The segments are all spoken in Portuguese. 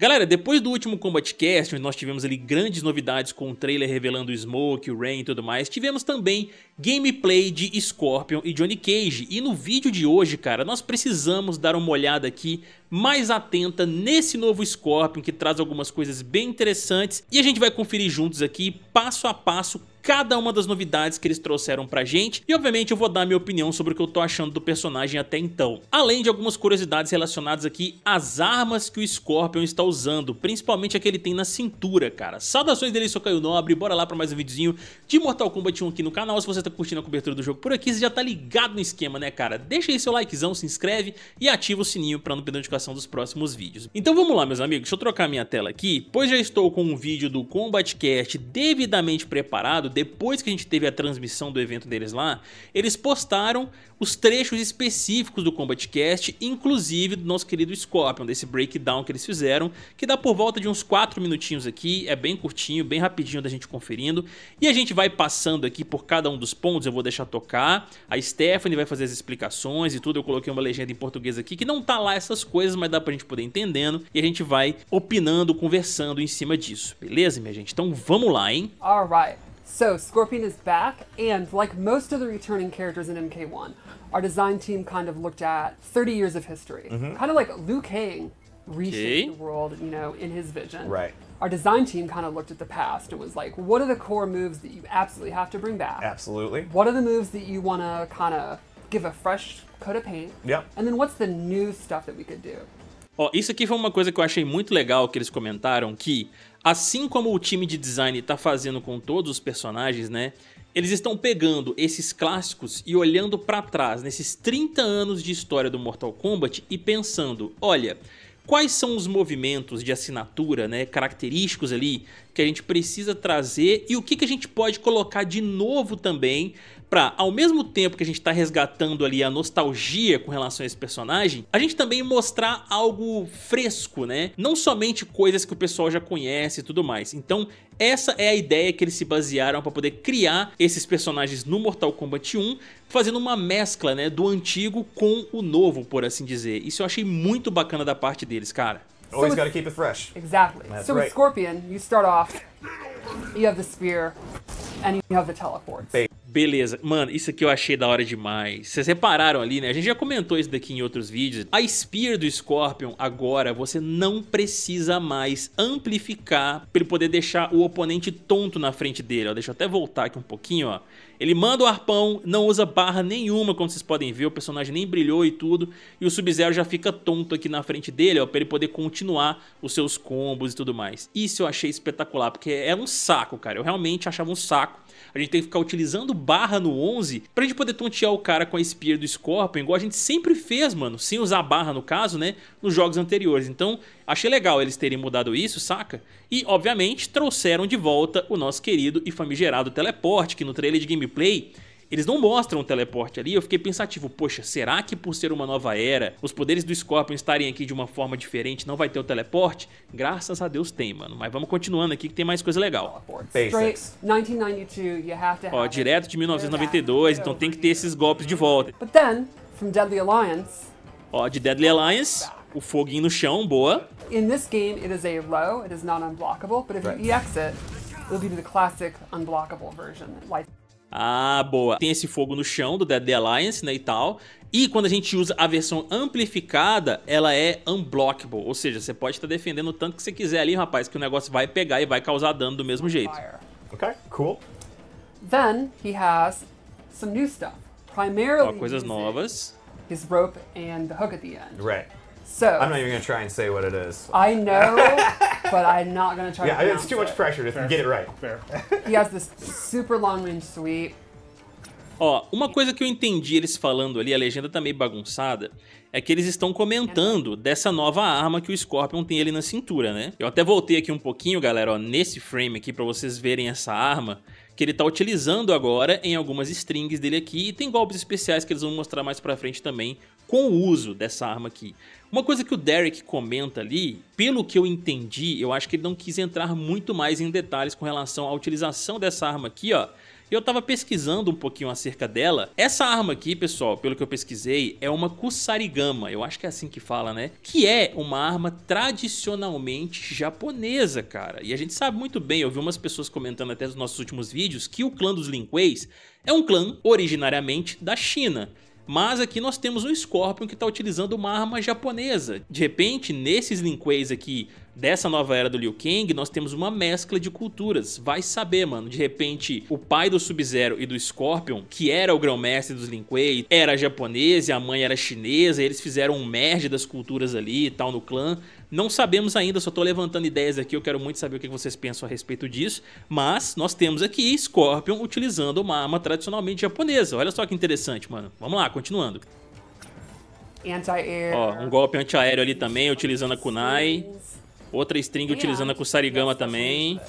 Galera, depois do último Combat Cast, onde nós tivemos ali grandes novidades com o trailer revelando o Smoke, o Rain e tudo mais, tivemos também gameplay de Scorpion e Johnny Cage. E no vídeo de hoje, cara, nós precisamos dar uma olhada aqui mais atenta nesse novo Scorpion que traz algumas coisas bem interessantes e a gente vai conferir juntos aqui passo a passo cada uma das novidades que eles trouxeram pra gente e obviamente eu vou dar minha opinião sobre o que eu tô achando do personagem até então. Além de algumas curiosidades relacionadas aqui às armas que o Scorpion está usando, principalmente a que ele tem na cintura, cara. Saudações dele, sou Caio Nobre, bora lá pra mais um videozinho de Mortal Kombat 1 aqui no canal. Se você tá curtindo a cobertura do jogo por aqui, você já tá ligado no esquema, né cara? Deixa aí seu likezão, se inscreve e ativa o sininho pra não perder notificação dos próximos vídeos. Então vamos lá meus amigos, deixa eu trocar minha tela aqui, pois já estou com um vídeo do Combat Cast devidamente preparado depois que a gente teve a transmissão do evento deles lá, eles postaram os trechos específicos do Combat Cast, inclusive do nosso querido Scorpion, desse breakdown que eles fizeram, que dá por volta de uns 4 minutinhos aqui, é bem curtinho, bem rapidinho da gente conferindo. E a gente vai passando aqui por cada um dos pontos, eu vou deixar tocar, a Stephanie vai fazer as explicações e tudo, eu coloquei uma legenda em português aqui que não tá lá essas coisas, mas dá pra gente poder entendendo e a gente vai opinando, conversando em cima disso, beleza, minha gente? Então vamos lá, hein? Alright. So Scorpion is back, and like most of the returning characters in MK1, our design team kind of looked at 30 years of history, mm -hmm. kind of like Liu Kang reshaped the world, you know, in his vision. Right. Our design team kind of looked at the past and was like, what are the core moves that you absolutely have to bring back? Absolutely. What are the moves that you want to kind of give a fresh coat of paint? Yep. And then what's the new stuff that we could do? oh, isso aqui foi uma coisa que eu achei muito legal que eles comentaram que assim como o time de design está fazendo com todos os personagens, né? Eles estão pegando esses clássicos e olhando para trás nesses 30 anos de história do Mortal Kombat e pensando, olha, quais são os movimentos de assinatura, né, característicos ali que a gente precisa trazer e o que, que a gente pode colocar de novo também para, ao mesmo tempo que a gente está resgatando ali a nostalgia com relação a esse personagem, a gente também mostrar algo fresco, né? Não somente coisas que o pessoal já conhece e tudo mais. Então, essa é a ideia que eles se basearam para poder criar esses personagens no Mortal Kombat 1, fazendo uma mescla, né, do antigo com o novo, por assim dizer. Isso eu achei muito bacana da parte deles, cara. Always gotta keep it fresh. Exactly. That's so right. with Scorpion, you start off, you have the spear, and you have the Beleza. Mano, isso aqui eu achei da hora demais. Vocês repararam ali, né? A gente já comentou isso daqui em outros vídeos. A Spear do Scorpion, agora, você não precisa mais amplificar para ele poder deixar o oponente tonto na frente dele, ó. Deixa eu até voltar aqui um pouquinho, ó. Ele manda o arpão, não usa barra nenhuma, como vocês podem ver, o personagem nem brilhou e tudo, e o Sub-Zero já fica tonto aqui na frente dele, ó, pra ele poder continuar os seus combos e tudo mais. Isso eu achei espetacular, porque é um saco, cara, eu realmente achava um saco. A gente tem que ficar utilizando barra no 11 pra gente poder tontear o cara com a Spear do Scorpion, igual a gente sempre fez, mano, sem usar barra no caso, né, nos jogos anteriores. Então, Achei legal eles terem mudado isso, saca? E, obviamente, trouxeram de volta o nosso querido e famigerado teleporte, que no trailer de gameplay eles não mostram o teleporte ali, eu fiquei pensativo, poxa, será que por ser uma nova era, os poderes do Scorpion estarem aqui de uma forma diferente, não vai ter o teleporte? Graças a Deus tem, mano. Mas vamos continuando aqui que tem mais coisa legal. Basics. Ó, direto de 1992, então tem que ter esses golpes de volta. Ó, de Deadly Alliance, o foguinho no chão, boa. In this game, it is a it is not unblockable, but if right. you it, the classic unblockable version. Like... Ah, boa. Tem esse fogo no chão do Dead Alliance, né, e tal. E quando a gente usa a versão amplificada, ela é unblockable. Ou seja, você pode estar tá defendendo o tanto que você quiser ali, rapaz, que o negócio vai pegar e vai causar dano do mesmo jeito. Ok, cool. Then he has some new stuff. Primarily Ó, coisas novas. His rope and the hook at the end. Right. So I'm not even gonna try and say what it is. I know, but I'm not gonna try. Yeah, to it's too much it. pressure to Fair. get it right. Fair. He has this super long range sweep. Ó, uma coisa que eu entendi eles falando ali, a legenda tá meio bagunçada, é que eles estão comentando dessa nova arma que o Scorpion tem ali na cintura, né? Eu até voltei aqui um pouquinho, galera, ó, nesse frame aqui para vocês verem essa arma que ele tá utilizando agora em algumas strings dele aqui e tem golpes especiais que eles vão mostrar mais pra frente também com o uso dessa arma aqui. Uma coisa que o Derek comenta ali, pelo que eu entendi, eu acho que ele não quis entrar muito mais em detalhes com relação à utilização dessa arma aqui, ó eu tava pesquisando um pouquinho acerca dela. Essa arma aqui, pessoal, pelo que eu pesquisei, é uma Kusarigama, eu acho que é assim que fala, né? Que é uma arma tradicionalmente japonesa, cara. E a gente sabe muito bem, eu vi umas pessoas comentando até nos nossos últimos vídeos, que o clã dos Linqueis é um clã originariamente da China. Mas aqui nós temos um Scorpion que está utilizando uma arma japonesa. De repente, nesses Linqueis aqui dessa nova era do Liu Kang, nós temos uma mescla de culturas. Vai saber, mano. De repente, o pai do Sub-Zero e do Scorpion, que era o grão-mestre dos Lin era japonês e a mãe era chinesa, eles fizeram um merge das culturas ali e tal no clã. Não sabemos ainda, só estou levantando ideias aqui, eu quero muito saber o que vocês pensam a respeito disso. Mas nós temos aqui Scorpion utilizando uma arma tradicionalmente japonesa. Olha só que interessante, mano. Vamos lá, continuando. Ó, um golpe antiaéreo ali também, utilizando a kunai. Outra string utilizando a kusarigama também.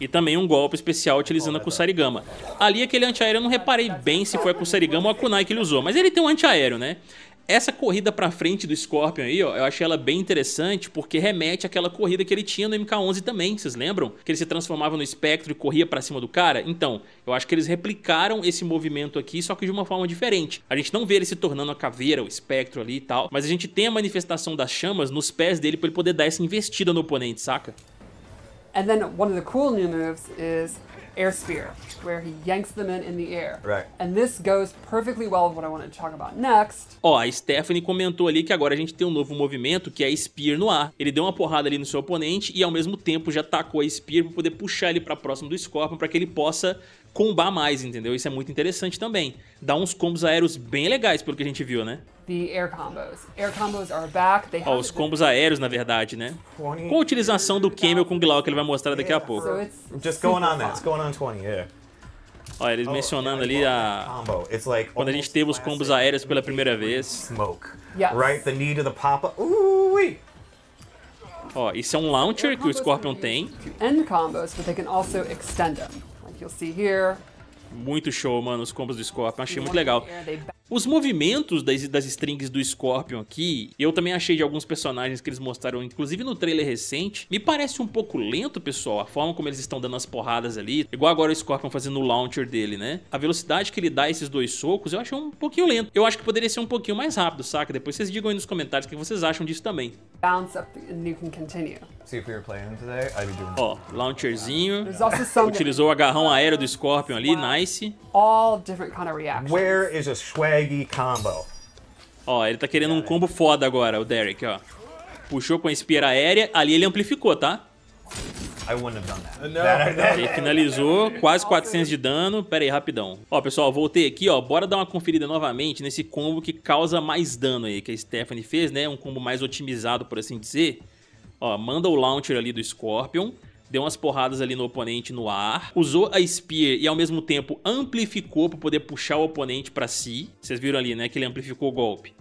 E também um golpe especial utilizando a Kusarigama. Ali aquele antiaéreo eu não reparei bem se foi a Kusarigama ou a Kunai que ele usou, mas ele tem um antiaéreo, né? Essa corrida para frente do Scorpion aí, ó, eu achei ela bem interessante porque remete àquela corrida que ele tinha no MK11 também, vocês lembram? Que ele se transformava no espectro e corria para cima do cara? Então, eu acho que eles replicaram esse movimento aqui, só que de uma forma diferente. A gente não vê ele se tornando a caveira, o espectro ali e tal, mas a gente tem a manifestação das chamas nos pés dele para ele poder dar essa investida no oponente, saca? And then one of the cool new moves is air spear, where he yanks them in in the air. Right. And this goes perfectly well with what I wanted to talk about next. Ó, oh, a Stephanie comentou ali que agora a gente tem um novo movimento que é spear no ar. Ele deu uma porrada ali no seu oponente e ao mesmo tempo já tacou a spear para poder puxar ele para próximo do Scorpion para que ele possa combar mais, entendeu? Isso é muito interessante também. Dá uns combos aéreos bem legais, pelo que a gente viu, né? The air combos. Air combos are back. They os combos aéreos, na verdade, né? Com a utilização do Camel com Glau, que ele vai mostrar daqui a pouco. So Olha, eles oh, mencionando ali a quando a gente teve os combos aéreos pela primeira vez. Smoke. Right, the need of the pop Ó, isso é um launcher que o Scorpion tem. End combos, but they can also extend them. Muito show, mano, os combos do Scorpion. Achei muito legal. Os movimentos das, das strings do Scorpion aqui, eu também achei de alguns personagens que eles mostraram, inclusive no trailer recente, me parece um pouco lento, pessoal, a forma como eles estão dando as porradas ali. Igual agora o Scorpion fazendo o launcher dele, né? A velocidade que ele dá esses dois socos, eu achei um pouquinho lento. Eu acho que poderia ser um pouquinho mais rápido, saca? Depois vocês digam aí nos comentários o que vocês acham disso também. Bounce up and you can continue. See if we were playing today, I'd be doing Ó, launcherzinho. Utilizou o agarrão aéreo do Scorpion ali, nice. All different kind of reactions. Where is a swaggy combo? Ó, ele tá querendo um combo foda agora, o Derek, ó. Puxou com a espira aérea, ali ele amplificou, tá? I wouldn't have done that. No, Ele finalizou, quase 400 de dano. Pera aí, rapidão. Ó, pessoal, voltei aqui, ó. Bora dar uma conferida novamente nesse combo que causa mais dano aí, que a Stephanie fez, né? Um combo mais otimizado, por assim dizer. Ó, manda o launcher ali do Scorpion, deu umas porradas ali no oponente no ar, usou a Spear e ao mesmo tempo amplificou para poder puxar o oponente para si. Vocês viram ali, né, que ele amplificou o golpe.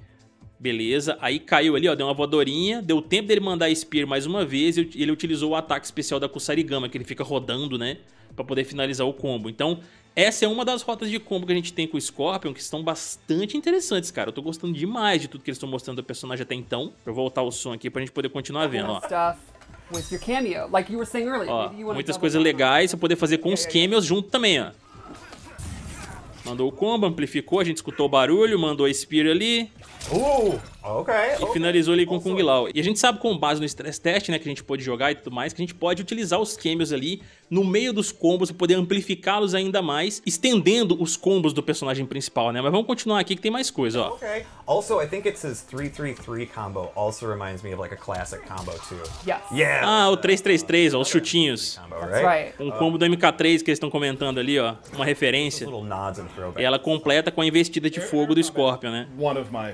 Beleza, aí caiu ali, ó, deu uma voadorinha, deu tempo dele mandar a Spear mais uma vez e ele utilizou o ataque especial da Kusarigama, que ele fica rodando, né, para poder finalizar o combo. Então, essa é uma das rotas de combo que a gente tem com o Scorpion, que estão bastante interessantes, cara. Eu tô gostando demais de tudo que eles estão mostrando do personagem até então. Deixa eu voltar o som aqui pra gente poder continuar vendo, ó. ó muitas coisas legais pra poder fazer com os cameos junto também, ó. Mandou o combo, amplificou, a gente escutou o barulho, mandou a Spear ali. Uh, okay, e finalizou ali com Kung Lao. E a gente sabe com base no stress test, né, que a gente pode jogar e tudo mais, que a gente pode utilizar os cameos ali no meio dos combos para poder amplificá-los ainda mais, estendendo os combos do personagem principal, né? Mas vamos continuar aqui que tem mais coisa, ó. Also, I think 333 combo also reminds me of like a classic combo too. Yes. Yeah. Ah, o 333, ó, os chutinhos. Um combo do MK3 que eles estão comentando ali, ó, uma referência. E ela completa com a investida de fogo do Scorpion, né? One of my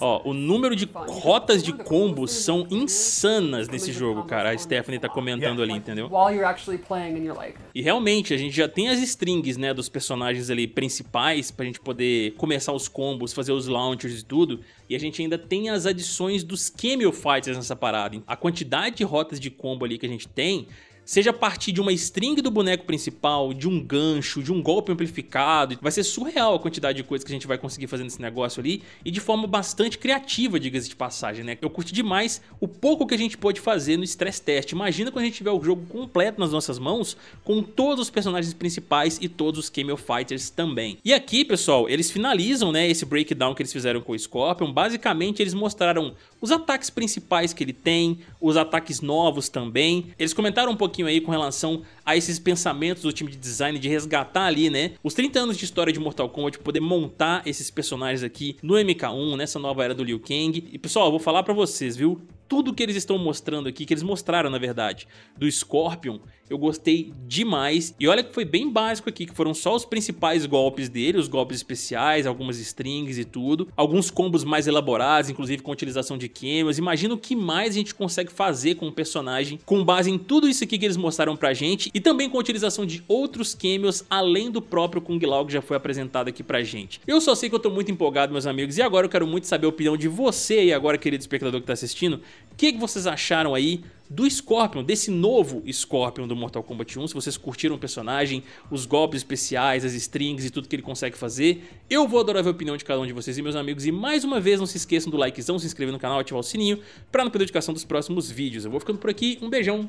Ó, o número de rotas de combos são insanas nesse jogo, cara. A Stephanie tá comentando ali, entendeu? E realmente, a gente já tem as strings, né, dos personagens ali principais pra gente poder começar os combos, fazer os launchers e tudo. E a gente ainda tem as adições dos cameo fighters nessa parada. A quantidade de rotas de combo ali que a gente tem seja a partir de uma string do boneco principal, de um gancho, de um golpe amplificado. Vai ser surreal a quantidade de coisas que a gente vai conseguir fazer nesse negócio ali e de forma bastante criativa, diga-se de passagem, né? Eu curti demais o pouco que a gente pôde fazer no stress test. Imagina quando a gente tiver o jogo completo nas nossas mãos, com todos os personagens principais e todos os Camel Fighters também. E aqui, pessoal, eles finalizam, né, esse breakdown que eles fizeram com o Scorpion. Basicamente, eles mostraram os ataques principais que ele tem, os ataques novos também. Eles comentaram um pouquinho pouquinho aí com relação a esses pensamentos do time de design de resgatar ali, né? Os 30 anos de história de Mortal Kombat, poder montar esses personagens aqui no MK1, nessa nova era do Liu Kang. E pessoal, eu vou falar para vocês, viu? Tudo que eles estão mostrando aqui, que eles mostraram na verdade, do Scorpion, eu gostei demais. E olha que foi bem básico aqui, que foram só os principais golpes dele, os golpes especiais, algumas strings e tudo. Alguns combos mais elaborados, inclusive com utilização de cameos. Imagina o que mais a gente consegue fazer com o um personagem com base em tudo isso aqui que eles mostraram pra gente e também com a utilização de outros cameos além do próprio Kung Lao que já foi apresentado aqui pra gente. Eu só sei que eu tô muito empolgado, meus amigos, e agora eu quero muito saber a opinião de você aí agora, querido espectador que tá assistindo. O que, que vocês acharam aí do Scorpion, desse novo Scorpion do Mortal Kombat 1. Se vocês curtiram o personagem, os golpes especiais, as strings e tudo que ele consegue fazer, eu vou adorar ver a opinião de cada um de vocês e meus amigos. E mais uma vez, não se esqueçam do likezão, se inscrever no canal, ativar o sininho para não perder a notificação dos próximos vídeos. Eu vou ficando por aqui, um beijão